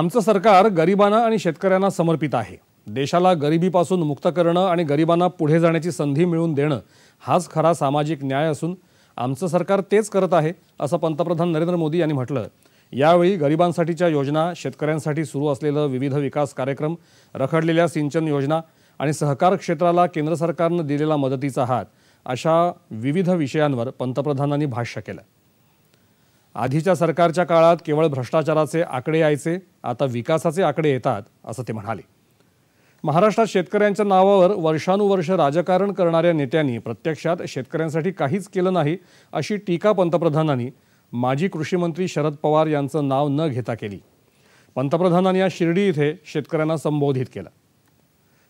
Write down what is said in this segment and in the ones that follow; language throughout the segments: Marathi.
आमचं सरकार गरिबांना आणि शेतकऱ्यांना समर्पित आहे देशाला गरिबीपासून मुक्त करणं आणि गरिबांना पुढे जाण्याची संधी मिळवून देणं हाच खरा सामाजिक न्याय असून आमचं सरकार तेच करत आहे असं पंतप्रधान नरेंद्र मोदी यांनी म्हटलं यावेळी गरिबांसाठीच्या योजना शेतकऱ्यांसाठी सुरू असलेलं विविध विकास कार्यक्रम रखडलेल्या सिंचन योजना आणि सहकार क्षेत्राला केंद्र सरकारनं दिलेला मदतीचा हात अशा विविध विषयांवर पंतप्रधानांनी भाष्य केलं आधीच्या सरकारच्या काळात केवळ भ्रष्टाचाराचे आकडे यायचे आता विकासाचे आकडे येतात असं ते म्हणाले महाराष्ट्रात शेतकऱ्यांच्या नावावर वर्षानुवर्ष राजकारण करणाऱ्या नेत्यांनी प्रत्यक्षात शेतकऱ्यांसाठी काहीच केलं नाही अशी टीका पंतप्रधानांनी माजी कृषीमंत्री शरद पवार यांचं नाव न घेता केली पंतप्रधानांनी आज शिर्डी इथे शेतकऱ्यांना संबोधित केलं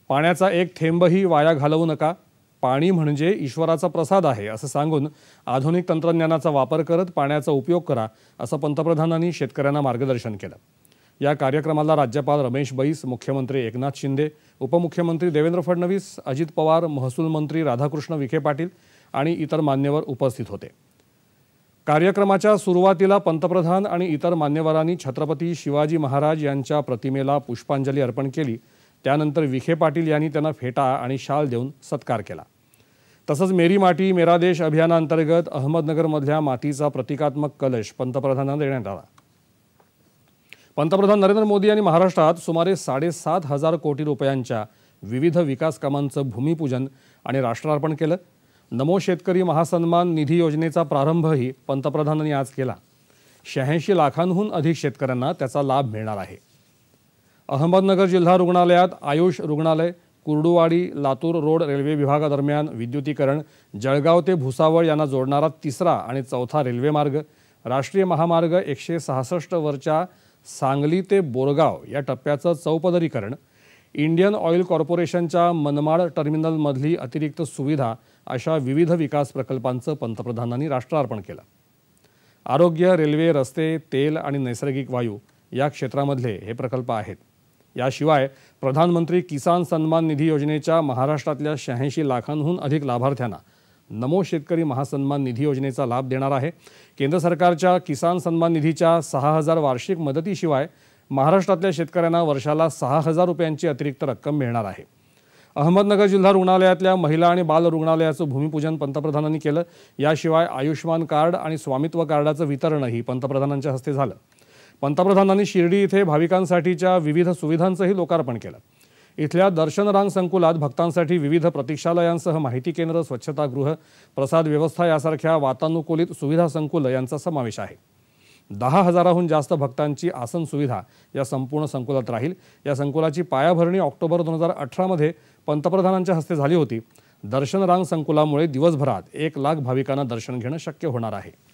पाण्याचा एक थेंबही वाया घालवू नका पाणी म्हणजे ईश्वराचा प्रसाद आहे असं सांगून आधुनिक तंत्रज्ञानाचा वापर करत पाण्याचा उपयोग करा असं पंतप्रधानांनी शेतकऱ्यांना मार्गदर्शन केलं या कार्यक्रमाला राज्यपाल रमेश बैस मुख्यमंत्री एकनाथ शिंदे उपमुख्यमंत्री देवेंद्र फडणवीस अजित पवार महसूल मंत्री राधाकृष्ण विखे पाटील आणि इतर मान्यवर उपस्थित होते कार्यक्रमाच्या सुरुवातीला पंतप्रधान आणि इतर मान्यवरांनी छत्रपती शिवाजी महाराज यांच्या प्रतिमेला पुष्पांजली अर्पण केली त्यानंतर विखे पाटील यांनी त्यांना फेटा आणि शाल देऊन सत्कार केला तसंच मेरी माटी मेरा देश अभियानांतर्गत अहमदनगरमधल्या मातीचा प्रतिकात्मक कलश पंतप्रधानांना देण्यात आला पंतप्रधान नरेंद्र मोदी यांनी महाराष्ट्रात सुमारे साडेसात हजार कोटी रुपयांच्या विविध विकास कामांचं भूमिपूजन आणि राष्ट्रार्पण केलं नमो शेतकरी महासन्मान निधी योजनेचा प्रारंभही पंतप्रधानांनी आज केला शहाऐंशी लाखांहून अधिक शेतकऱ्यांना त्याचा लाभ मिळणार आहे अहमदनगर जिल्हा रुग्णालयात आयुष रुग्णालय कुर्डुवाडी लातूर रोड रेल्वे विभागादरम्यान विद्युतीकरण जळगाव ते भुसावळ यांना जोडणारा तिसरा आणि चौथा रेल्वेमार्ग राष्ट्रीय महामार्ग एकशे सहासष्टवरच्या सांगली ते बोरगाव या टप्प्याचं चौपदरीकरण इंडियन ऑइल कॉर्पोरेशनच्या मनमाड टर्मिनलमधली अतिरिक्त सुविधा अशा विविध विकास प्रकल्पांचं पंतप्रधानांनी राष्ट्रार्पण केलं आरोग्य रेल्वे रस्ते तेल आणि नैसर्गिक वायू या क्षेत्रामधले हे प्रकल्प आहेत याशिवाय प्रधानमंत्री किसान सन्मान निधी योजनेच्या महाराष्ट्रातल्या शहाऐंशी लाखांहून अधिक लाभार्थ्यांना नमो शेतकरी महासन्मान निधी योजनेचा लाभ देणार आहे केंद्र सरकारच्या किसान सन्मान निधीच्या सहा हजार वार्षिक मदतीशिवाय महाराष्ट्रातल्या शेतकऱ्यांना वर्षाला सहा हजार रुपयांची अतिरिक्त रक्कम मिळणार आहे अहमदनगर जिल्हा रुग्णालयातल्या महिला आणि बाल रुग्णालयाचं भूमिपूजन पंतप्रधानांनी केलं याशिवाय आयुष्यमान कार्ड आणि स्वामित्व कार्डाचं वितरणही पंतप्रधानांच्या हस्ते झालं पंतप्रधानांनी शिर्डी इथे भाविकांसाठीच्या विविध सुविधांचंही लोकार्पण केलं इथल्या दर्शन रांग संकुलात भक्तांसाठी विविध प्रतीक्षालयांसह माहिती केंद्र स्वच्छतागृह प्रसाद व्यवस्था यासारख्या वातानुकूलित सुविधा संकुल यांचा समावेश आहे दहा हजाराहून जास्त भक्तांची आसन सुविधा या संपूर्ण संकुलात राहील या संकुलाची पायाभरणी ऑक्टोबर दोन हजार अठरामध्ये पंतप्रधानांच्या हस्ते झाली होती दर्शन रांग संकुलामुळे दिवसभरात एक लाख भाविकांना दर्शन घेणं शक्य होणार आहे